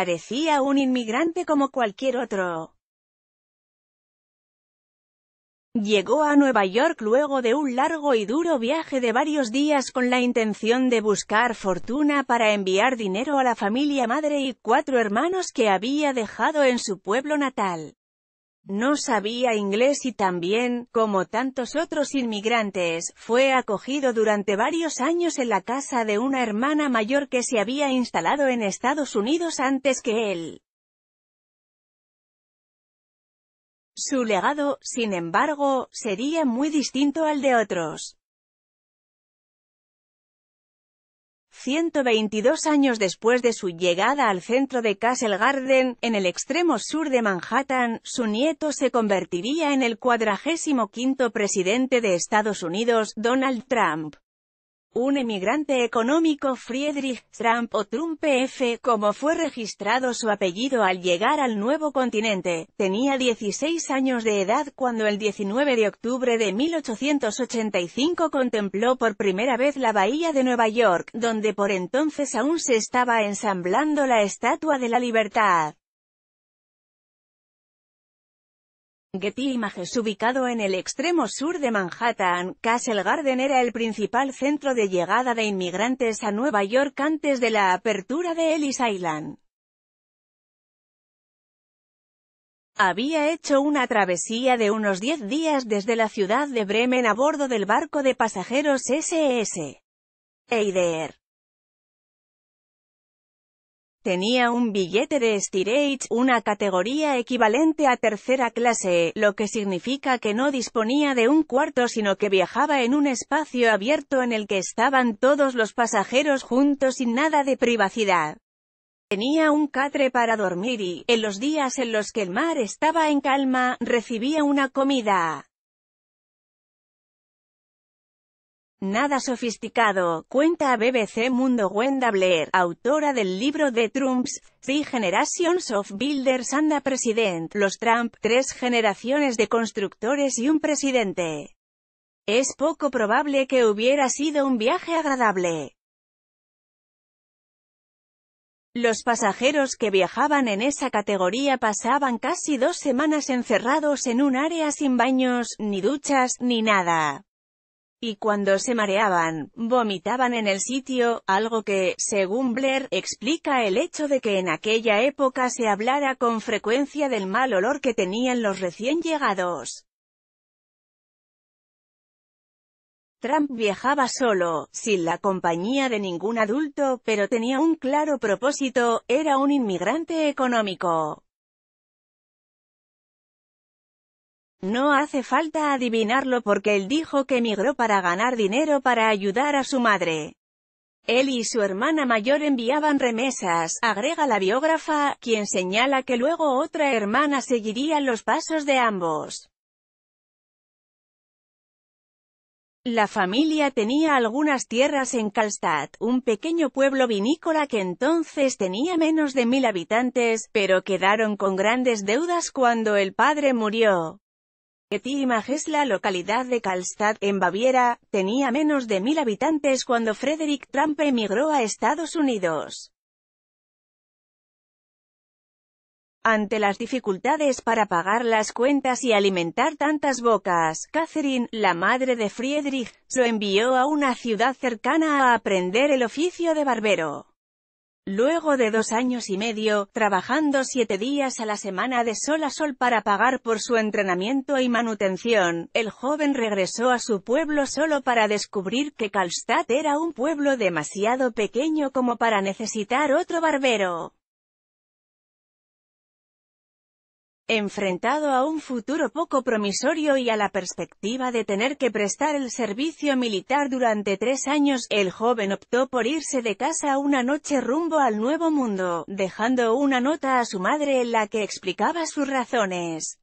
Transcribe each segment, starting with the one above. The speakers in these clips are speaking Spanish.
Parecía un inmigrante como cualquier otro. Llegó a Nueva York luego de un largo y duro viaje de varios días con la intención de buscar fortuna para enviar dinero a la familia madre y cuatro hermanos que había dejado en su pueblo natal. No sabía inglés y también, como tantos otros inmigrantes, fue acogido durante varios años en la casa de una hermana mayor que se había instalado en Estados Unidos antes que él. Su legado, sin embargo, sería muy distinto al de otros. 122 años después de su llegada al centro de Castle Garden, en el extremo sur de Manhattan, su nieto se convertiría en el quinto presidente de Estados Unidos, Donald Trump. Un emigrante económico Friedrich Trump o Trump F, como fue registrado su apellido al llegar al nuevo continente, tenía 16 años de edad cuando el 19 de octubre de 1885 contempló por primera vez la bahía de Nueva York, donde por entonces aún se estaba ensamblando la Estatua de la Libertad. Getty Images ubicado en el extremo sur de Manhattan, Castle Garden era el principal centro de llegada de inmigrantes a Nueva York antes de la apertura de Ellis Island. Había hecho una travesía de unos 10 días desde la ciudad de Bremen a bordo del barco de pasajeros SS. Eider. Tenía un billete de steerage, una categoría equivalente a tercera clase, lo que significa que no disponía de un cuarto sino que viajaba en un espacio abierto en el que estaban todos los pasajeros juntos sin nada de privacidad. Tenía un catre para dormir y, en los días en los que el mar estaba en calma, recibía una comida. Nada sofisticado, cuenta BBC Mundo Wenda Blair, autora del libro de Trump's Three Generations of Builders and a President, Los Trump, tres generaciones de constructores y un presidente. Es poco probable que hubiera sido un viaje agradable. Los pasajeros que viajaban en esa categoría pasaban casi dos semanas encerrados en un área sin baños, ni duchas, ni nada y cuando se mareaban, vomitaban en el sitio, algo que, según Blair, explica el hecho de que en aquella época se hablara con frecuencia del mal olor que tenían los recién llegados. Trump viajaba solo, sin la compañía de ningún adulto, pero tenía un claro propósito, era un inmigrante económico. No hace falta adivinarlo porque él dijo que emigró para ganar dinero para ayudar a su madre. Él y su hermana mayor enviaban remesas, agrega la biógrafa, quien señala que luego otra hermana seguiría los pasos de ambos. La familia tenía algunas tierras en Calstad, un pequeño pueblo vinícola que entonces tenía menos de mil habitantes, pero quedaron con grandes deudas cuando el padre murió es La localidad de Karlstadt, en Baviera, tenía menos de mil habitantes cuando Frederick Trump emigró a Estados Unidos. Ante las dificultades para pagar las cuentas y alimentar tantas bocas, Catherine, la madre de Friedrich, lo envió a una ciudad cercana a aprender el oficio de barbero. Luego de dos años y medio, trabajando siete días a la semana de sol a sol para pagar por su entrenamiento y manutención, el joven regresó a su pueblo solo para descubrir que Calstat era un pueblo demasiado pequeño como para necesitar otro barbero. Enfrentado a un futuro poco promisorio y a la perspectiva de tener que prestar el servicio militar durante tres años, el joven optó por irse de casa una noche rumbo al Nuevo Mundo, dejando una nota a su madre en la que explicaba sus razones.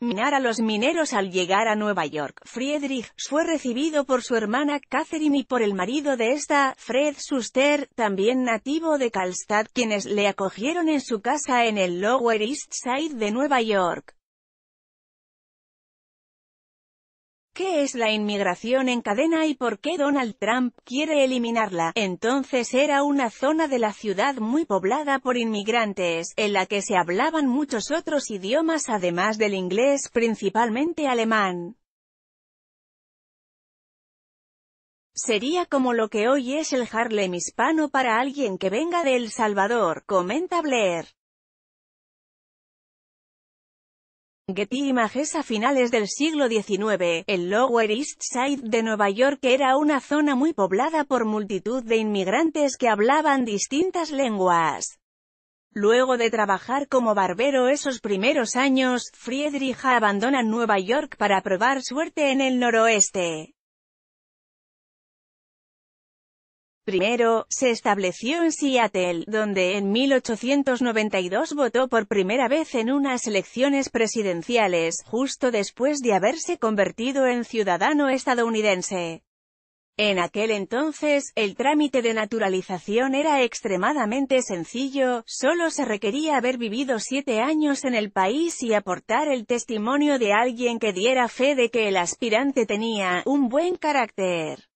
Minar a los mineros al llegar a Nueva York, Friedrich fue recibido por su hermana Catherine y por el marido de esta, Fred Suster, también nativo de Calstad, quienes le acogieron en su casa en el Lower East Side de Nueva York. ¿Qué es la inmigración en cadena y por qué Donald Trump quiere eliminarla? Entonces era una zona de la ciudad muy poblada por inmigrantes, en la que se hablaban muchos otros idiomas además del inglés, principalmente alemán. Sería como lo que hoy es el Harlem hispano para alguien que venga de El Salvador, comenta Blair. Getty Images a finales del siglo XIX, el Lower East Side de Nueva York era una zona muy poblada por multitud de inmigrantes que hablaban distintas lenguas. Luego de trabajar como barbero esos primeros años, Friedrich abandona Nueva York para probar suerte en el noroeste. Primero, se estableció en Seattle, donde en 1892 votó por primera vez en unas elecciones presidenciales, justo después de haberse convertido en ciudadano estadounidense. En aquel entonces, el trámite de naturalización era extremadamente sencillo, solo se requería haber vivido siete años en el país y aportar el testimonio de alguien que diera fe de que el aspirante tenía un buen carácter.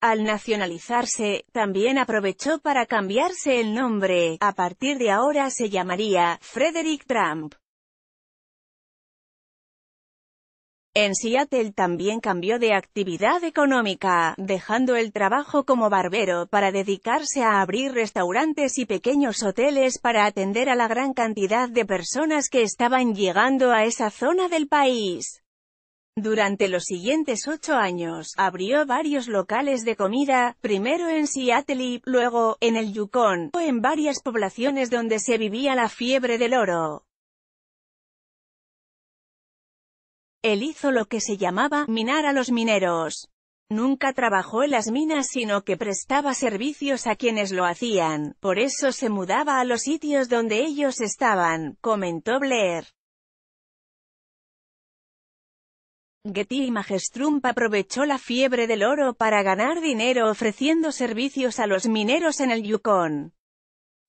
Al nacionalizarse, también aprovechó para cambiarse el nombre, a partir de ahora se llamaría, Frederick Trump. En Seattle también cambió de actividad económica, dejando el trabajo como barbero para dedicarse a abrir restaurantes y pequeños hoteles para atender a la gran cantidad de personas que estaban llegando a esa zona del país. Durante los siguientes ocho años, abrió varios locales de comida, primero en Seattle y, luego, en el Yukon, o en varias poblaciones donde se vivía la fiebre del oro. Él hizo lo que se llamaba «minar a los mineros». Nunca trabajó en las minas sino que prestaba servicios a quienes lo hacían, por eso se mudaba a los sitios donde ellos estaban, comentó Blair. Getty y aprovechó la fiebre del oro para ganar dinero ofreciendo servicios a los mineros en el Yukon.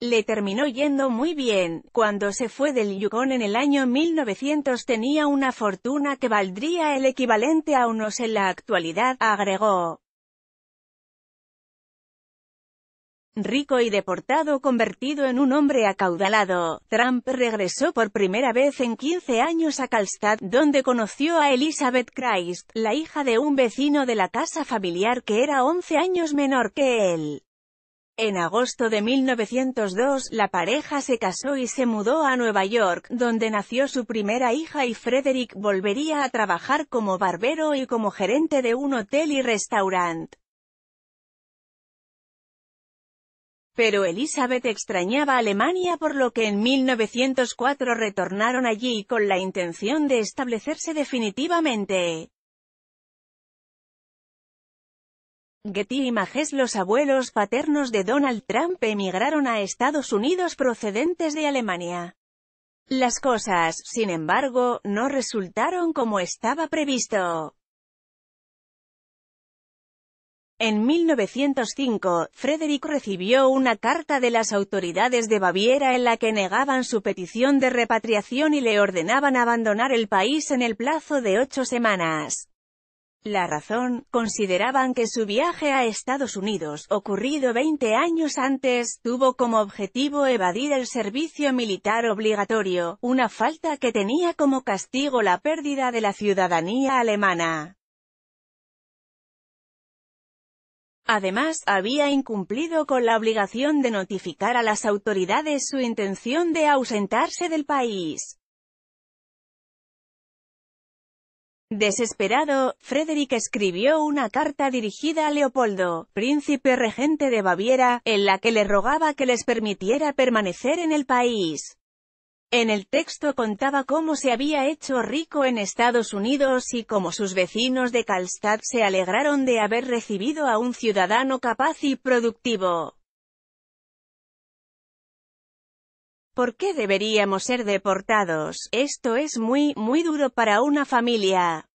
Le terminó yendo muy bien, cuando se fue del Yukon en el año 1900 tenía una fortuna que valdría el equivalente a unos en la actualidad, agregó. Rico y deportado convertido en un hombre acaudalado, Trump regresó por primera vez en 15 años a Calstad, donde conoció a Elizabeth Christ, la hija de un vecino de la casa familiar que era 11 años menor que él. En agosto de 1902, la pareja se casó y se mudó a Nueva York, donde nació su primera hija y Frederick volvería a trabajar como barbero y como gerente de un hotel y restaurante. Pero Elizabeth extrañaba Alemania por lo que en 1904 retornaron allí con la intención de establecerse definitivamente. Getty y Majes los abuelos paternos de Donald Trump emigraron a Estados Unidos procedentes de Alemania. Las cosas, sin embargo, no resultaron como estaba previsto. En 1905, Frederick recibió una carta de las autoridades de Baviera en la que negaban su petición de repatriación y le ordenaban abandonar el país en el plazo de ocho semanas. La razón, consideraban que su viaje a Estados Unidos, ocurrido 20 años antes, tuvo como objetivo evadir el servicio militar obligatorio, una falta que tenía como castigo la pérdida de la ciudadanía alemana. Además, había incumplido con la obligación de notificar a las autoridades su intención de ausentarse del país. Desesperado, Frederick escribió una carta dirigida a Leopoldo, príncipe regente de Baviera, en la que le rogaba que les permitiera permanecer en el país. En el texto contaba cómo se había hecho rico en Estados Unidos y cómo sus vecinos de Calstad se alegraron de haber recibido a un ciudadano capaz y productivo. ¿Por qué deberíamos ser deportados? Esto es muy, muy duro para una familia.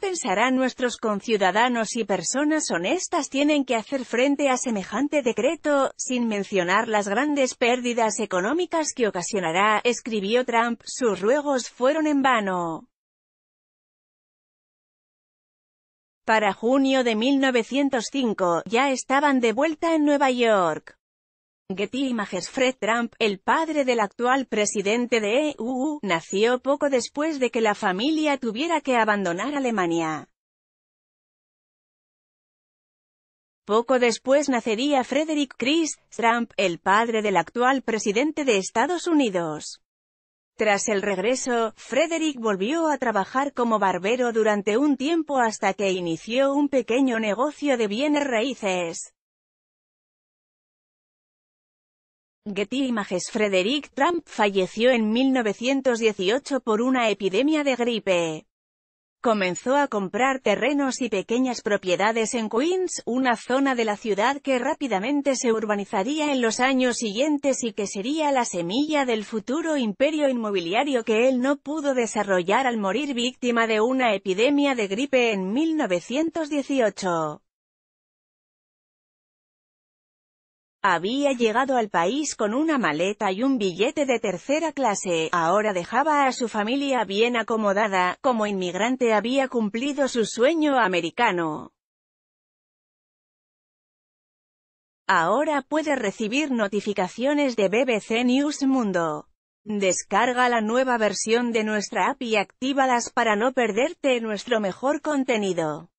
Pensarán nuestros conciudadanos y personas honestas tienen que hacer frente a semejante decreto, sin mencionar las grandes pérdidas económicas que ocasionará, escribió Trump, sus ruegos fueron en vano. Para junio de 1905, ya estaban de vuelta en Nueva York. Getty Images Fred Trump, el padre del actual presidente de EU, nació poco después de que la familia tuviera que abandonar Alemania. Poco después nacería Frederick Chris Trump, el padre del actual presidente de Estados Unidos. Tras el regreso, Frederick volvió a trabajar como barbero durante un tiempo hasta que inició un pequeño negocio de bienes raíces. Getty Images Frederick Trump falleció en 1918 por una epidemia de gripe. Comenzó a comprar terrenos y pequeñas propiedades en Queens, una zona de la ciudad que rápidamente se urbanizaría en los años siguientes y que sería la semilla del futuro imperio inmobiliario que él no pudo desarrollar al morir víctima de una epidemia de gripe en 1918. Había llegado al país con una maleta y un billete de tercera clase, ahora dejaba a su familia bien acomodada, como inmigrante había cumplido su sueño americano. Ahora puedes recibir notificaciones de BBC News Mundo. Descarga la nueva versión de nuestra app y actívalas para no perderte nuestro mejor contenido.